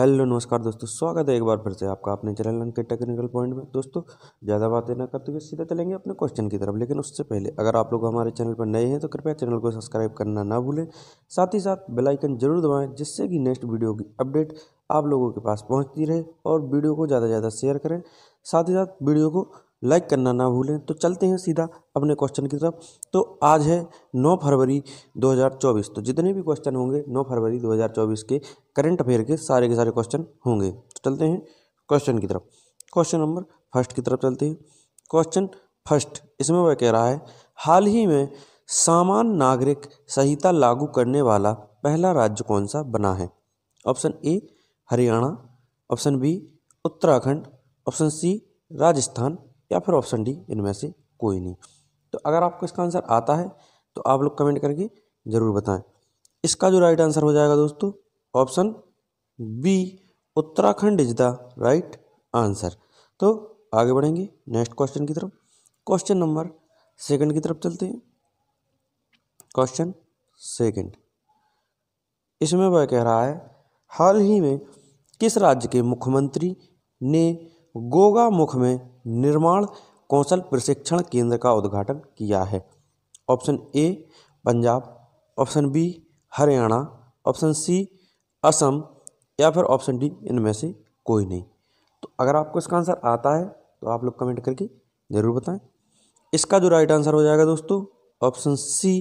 hello नमस्कार दोस्तों स्वागत है एक बार फिर से आपका अपने चैनल अंक के टेक्निकल पॉइंट में दोस्तों ज़्यादा बातें ना करते हुए सीधे चलेंगे अपने क्वेश्चन की तरफ लेकिन उससे पहले अगर आप लोग हमारे चैनल पर नए हैं तो कृपया चैनल को सब्सक्राइब करना ना भूलें साथ ही साथ बेल आइकन जरूर दबाएँ जिससे कि नेक्स्ट वीडियो की अपडेट आप लोगों के पास पहुँचती रहे और वीडियो को ज़्यादा से ज़्यादा शेयर करें साथ ही साथ वीडियो को लाइक करना ना भूलें तो चलते हैं सीधा अपने क्वेश्चन की तरफ तो आज है 9 फरवरी 2024 तो जितने भी क्वेश्चन होंगे 9 फरवरी 2024 के करंट अफेयर के सारे के सारे क्वेश्चन होंगे तो चलते हैं क्वेश्चन की तरफ क्वेश्चन नंबर फर्स्ट की तरफ चलते हैं क्वेश्चन फर्स्ट इसमें वह कह रहा है हाल ही में सामान नागरिक संहिता लागू करने वाला पहला राज्य कौन सा बना है option A Haryana option B Uttarakhand option C Rajasthan या फिर ऑप्शन डी इनमें से कोई नहीं तो अगर आपको इसका आंसर आता है तो आप लोग कमेंट करके ज़रूर बताएं इसका जो राइट आंसर हो जाएगा दोस्तों option B Uttarakhand is the right answer तो आगे बढ़ेंगे नेक्स्ट क्वेश्चन की तरफ क्वेश्चन नंबर सेकंड की तरफ चलते हैं क्वेश्चन सेकंड इसमें वह कह रहा है हाल ही में किस राज्य के मुख्यमंत्री ने गोगा मुख में निर्माण कौशल प्रशिक्षण केंद्र का उद्घाटन किया है option A Punjab option B Haryana option C Assam या फिर ऑप्शन डी इनमें से कोई नहीं तो अगर आपको इसका आंसर आता है तो आप लोग कमेंट करके ज़रूर बताएं इसका जो राइट आंसर हो जाएगा दोस्तों option C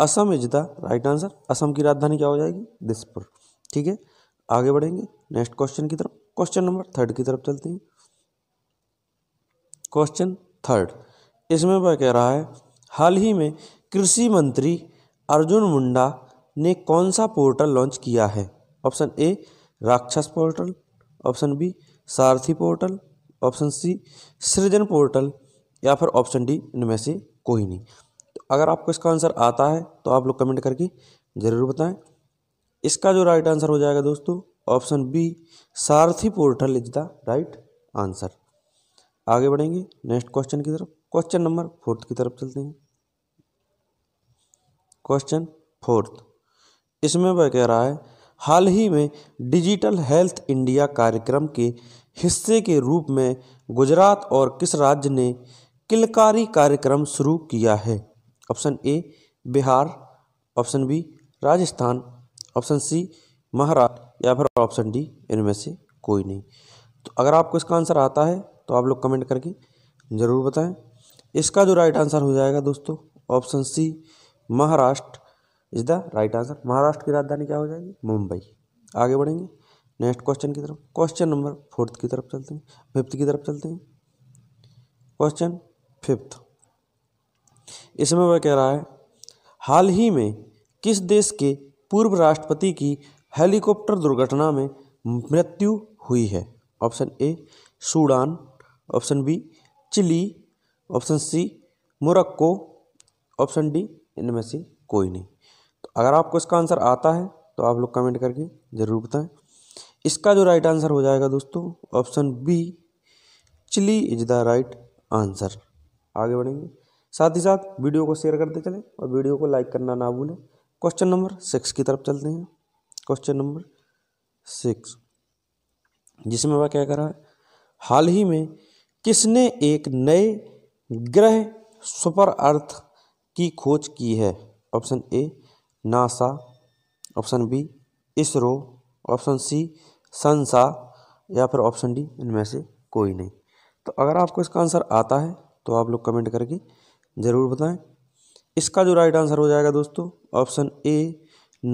Assam is the right answer Assam की राजधानी क्या हो जाएगी दिसपुर ठीक है आगे बढ़ेंगे नेक्स्ट क्वेश्चन की तरफ क्वेश्चन नंबर थर्ड की तरफ चलते हैं क्वेश्चन थर्ड इसमें वह कह रहा है हाल ही में कृषि मंत्री अर्जुन मुंडा ने कौन सा पोर्टल लॉन्च किया है option A Rakshas portal option B Sarathi portal option C Srijan portal या फिर ऑप्शन डी इनमें से कोई नहीं तो अगर आपको इसका आंसर आता है तो आप लोग कमेंट करके ज़रूर बताएं इसका जो राइट आंसर हो जाएगा दोस्तों option B Sarathi portal is the right answer आगे बढ़ेंगे नेक्स्ट क्वेश्चन की तरफ क्वेश्चन नंबर फोर्थ की तरफ चलते हैं क्वेश्चन फोर्थ इसमें वह कह रहा है हाल ही में डिजिटल हेल्थ इंडिया कार्यक्रम के हिस्से के रूप में गुजरात और किस राज्य ने किलकारी कार्यक्रम शुरू किया है option A Bihar option B Rajasthan option C Maharashtra या फिर ऑप्शन डी इनमें से कोई नहीं तो अगर आपको इसका आंसर आता है तो आप लोग कमेंट करके ज़रूर बताएं इसका जो राइट आंसर हो जाएगा दोस्तों option C Maharashtra is the right answer Maharashtra की राजधानी क्या हो जाएगी मुंबई आगे बढ़ेंगे नेक्स्ट क्वेश्चन की तरफ क्वेश्चन नंबर फोर्थ की तरफ चलते हैं फिफ्थ की तरफ चलते हैं क्वेश्चन फिफ्थ इसमें वह कह रहा है हाल ही में किस देश के पूर्व राष्ट्रपति की हेलीकॉप्टर दुर्घटना में मृत्यु हुई है option A Sudan option B Chile option C Morocco option D इनमें से कोई नहीं तो अगर आपको इसका आंसर आता है तो आप लोग कमेंट करके ज़रूर बताएं इसका जो राइट आंसर हो जाएगा दोस्तों option B Chile is the right answer आगे बढ़ेंगे साथ ही साथ वीडियो को शेयर करते चलें और वीडियो को लाइक करना ना भूलें क्वेश्चन नंबर सिक्स की तरफ चलते हैं क्वेश्चन नंबर सिक्स जिसमें वह क्या कर रहा है हाल ही में किसने एक नए ग्रह सुपर अर्थ की खोज की है option A NASA option B ISRO option C संसा या फिर ऑप्शन डी इनमें से कोई नहीं तो अगर आपको इसका आंसर आता है तो आप लोग कमेंट करके ज़रूर बताएं इसका जो राइट आंसर हो जाएगा दोस्तों option A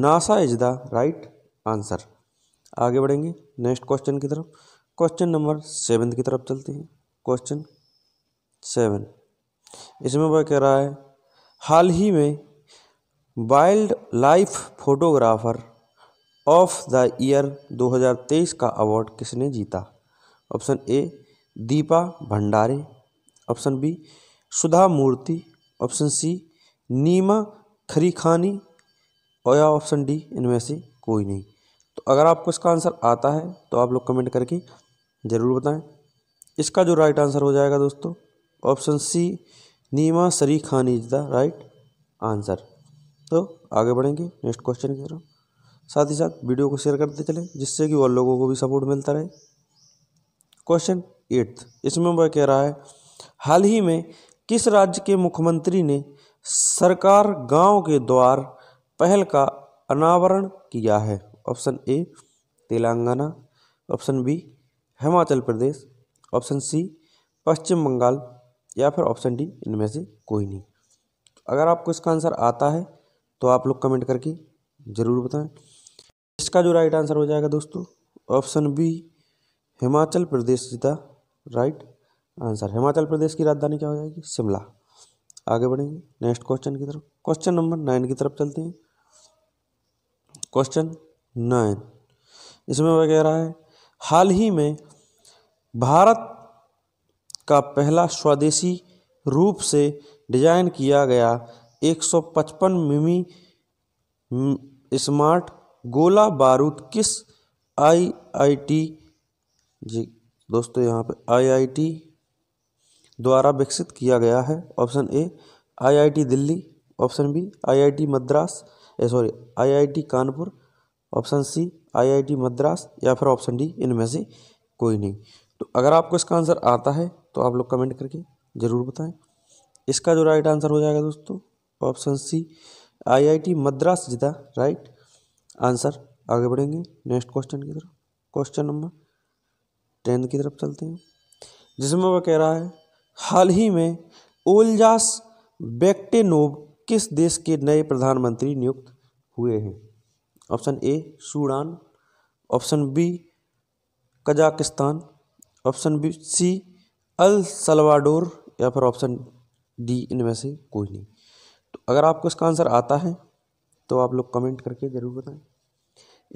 NASA is the right answer आगे बढ़ेंगे नेक्स्ट क्वेश्चन की तरफ क्वेश्चन नंबर सेवन की तरफ चलते हैं क्वेश्चन सेवन इसमें वह कह रहा है हाल ही में wild life photographer of the year 2023 का अवार्ड किसने जीता option A Deepa Bhandare option B Sudha Murthy option C Nima Sarikhani और या ऑप्शन डी इनमें से कोई नहीं तो अगर आपको इसका आंसर आता है तो आप लोग कमेंट करके ज़रूर बताएं इसका जो राइट आंसर हो जाएगा दोस्तों option C Nima Sarikhani is the right answer तो आगे बढ़ेंगे नेक्स्ट क्वेश्चन की तरफ साथ ही साथ वीडियो को शेयर करते चलें जिससे कि और लोगों को भी सपोर्ट मिलता रहे क्वेश्चन एट्थ इसमें वह कह रहा है हाल ही में किस राज्य के मुख्यमंत्री ने सरकार गांव के द्वार पहल का अनावरण किया है option A Telangana option B Himachal Pradesh option C Paschim Bengal या फिर ऑप्शन डी इनमें से कोई नहीं अगर आपको इसका आंसर आता है तो आप लोग कमेंट करके ज़रूर बताएं इसका जो राइट आंसर हो जाएगा दोस्तों option B Himachal Pradesh is the right answer Himachal Pradesh की राजधानी क्या हो जाएगी शिमला आगे बढ़ेंगे नेक्स्ट क्वेश्चन की तरफ क्वेश्चन नंबर नाइन की तरफ चलते हैं क्वेश्चन नाइन इसमें वगैरह है हाल ही में भारत का पहला स्वदेशी रूप से डिज़ाइन किया गया 155 मिमी स्मार्ट गोला बारूद किस आईआईटी जी दोस्तों यहाँ पे आईआईटी द्वारा विकसित किया गया है option A IIT Delhi option B IIT Madras sorry IIT Kanpur option C IIT Madras या फिर ऑप्शन डी इनमें से कोई नहीं तो अगर आपको इसका आंसर आता है तो आप लोग कमेंट करके ज़रूर बताएं इसका जो राइट आंसर हो जाएगा दोस्तों ऑप्शन सी आईआईटी मद्रास जिदा राइट आंसर आगे बढ़ेंगे नेक्स्ट क्वेश्चन की तरफ क्वेश्चन नंबर टेन की तरफ चलते हैं जिसमें वह कह रहा है हाल ही में ओलजास बेक्टेनोव किस देश के नए प्रधानमंत्री नियुक्त हुए हैं option A Sudan option B Kazakhstan option B C El Salvador या फिर ऑप्शन डी इनमें से कोई नहीं तो अगर आपको इसका आंसर आता है तो आप लोग कमेंट करके ज़रूर बताएं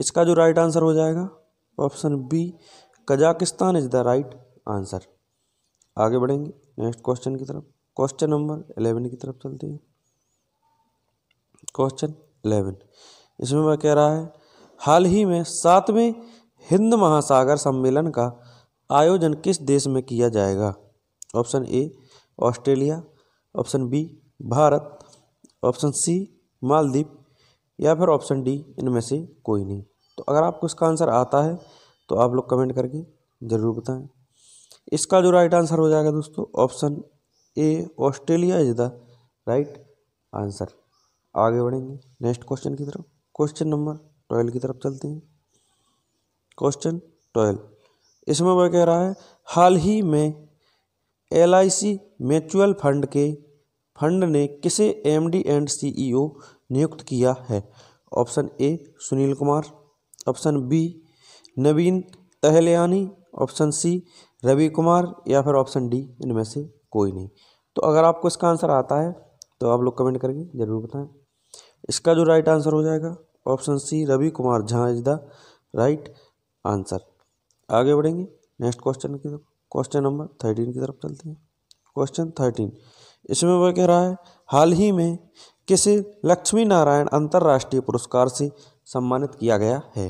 इसका जो राइट आंसर हो जाएगा option B Kazakhstan is the right answer आगे बढ़ेंगे नेक्स्ट क्वेश्चन की तरफ क्वेश्चन नंबर एलेवन की तरफ चलते हैं क्वेश्चन एलेवन इसमें वह कह रहा है हाल ही में सातवें हिंद महासागर सम्मेलन का आयोजन किस देश में किया जाएगा option A Australia option B Bharat option C Maldives या फिर ऑप्शन डी इनमें से कोई नहीं तो अगर आपको इसका आंसर आता है तो आप लोग कमेंट करके ज़रूर बताएं इसका जो राइट आंसर हो जाएगा दोस्तों option A Australia is the right answer आगे बढ़ेंगे नेक्स्ट क्वेश्चन की तरफ क्वेश्चन नंबर ट्वेल्व की तरफ चलते हैं क्वेश्चन ट्वेल्व इसमें वह कह रहा है हाल ही में एल आई म्यूचुअल फंड के फंड ने किसे एमडी एंड सीईओ नियुक्त किया है option A Sunil Kumar option B Naveen Tahiliani option C Ravi Kumar या फिर ऑप्शन डी इनमें से कोई नहीं तो अगर आपको इसका आंसर आता है तो आप लोग कमेंट करके ज़रूर बताएं इसका जो राइट आंसर हो जाएगा option C Ravi Kumar Jha is the right answer आगे बढ़ेंगे नेक्स्ट क्वेश्चन की तरफ क्वेश्चन नंबर थर्टीन की तरफ चलते हैं क्वेश्चन थर्टीन इसमें वह कह रहा है हाल ही में किसे लक्ष्मी नारायण अंतर्राष्ट्रीय पुरस्कार से सम्मानित किया गया है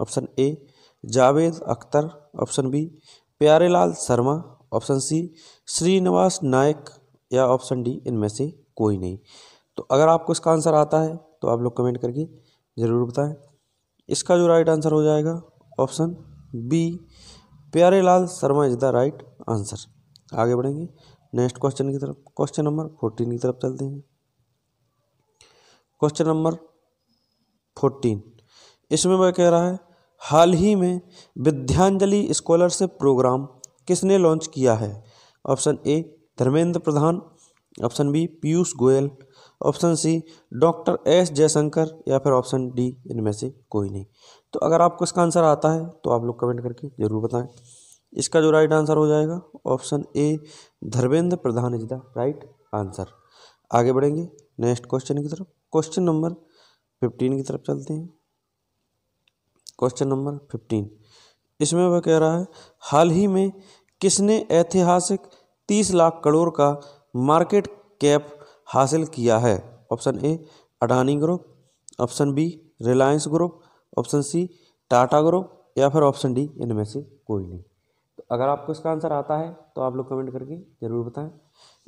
option A Javed Akhtar option B Pyarelal Sharma option C Srinivas Nayak या ऑप्शन डी इनमें से कोई नहीं तो अगर आपको इसका आंसर आता है तो आप लोग कमेंट करके ज़रूर बताएं इसका जो राइट आंसर हो जाएगा option B Pyare Lal Sharma is the right answer आगे बढ़ेंगे नेक्स्ट क्वेश्चन की तरफ क्वेश्चन नंबर फोर्टीन की तरफ चलते हैं क्वेश्चन नंबर फोर्टीन इसमें वह कह रहा है हाल ही में विद्यांजलि स्कॉलरशिप प्रोग्राम किसने लॉन्च किया है option A Dharmendra Pradhan option B Piyush Goyal option C doctor S Jaishankar या फिर ऑप्शन डी इनमें से कोई नहीं तो अगर आपको इसका आंसर आता है तो आप लोग कमेंट करके ज़रूर बताएं इसका जो राइट आंसर हो जाएगा option A Dharmendra Pradhan is the right answer आगे बढ़ेंगे नेक्स्ट क्वेश्चन की तरफ क्वेश्चन नंबर फिफ्टीन की तरफ चलते हैं क्वेश्चन नंबर फिफ्टीन इसमें वह कह रहा है हाल ही में किसने ऐतिहासिक तीस लाख करोड़ का मार्केट कैप हासिल किया है option A Adani group option B Reliance group option C Tata group या फिर ऑप्शन डी इनमें से कोई नहीं तो अगर आपको इसका आंसर आता है तो आप लोग कमेंट करके ज़रूर बताएं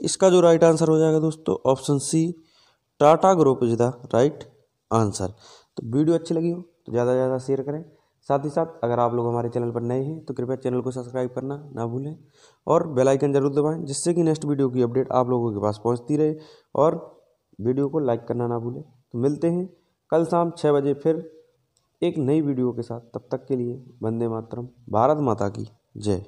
इसका जो राइट आंसर हो जाएगा दोस्तों option C Tata group is the right answer तो वीडियो अच्छी लगी हो तो ज़्यादा से ज़्यादा शेयर करें साथ ही साथ अगर आप लोग हमारे चैनल पर नए हैं तो कृपया चैनल को सब्सक्राइब करना ना भूलें और बेल आइकन जरूर दबाएं जिससे कि नेक्स्ट वीडियो की अपडेट आप लोगों के पास पहुंचती रहे और वीडियो को लाइक करना ना भूलें तो मिलते हैं कल शाम छः बजे फिर एक नई वीडियो के साथ तब तक के लिए वंदे मातरम भारत माता की जय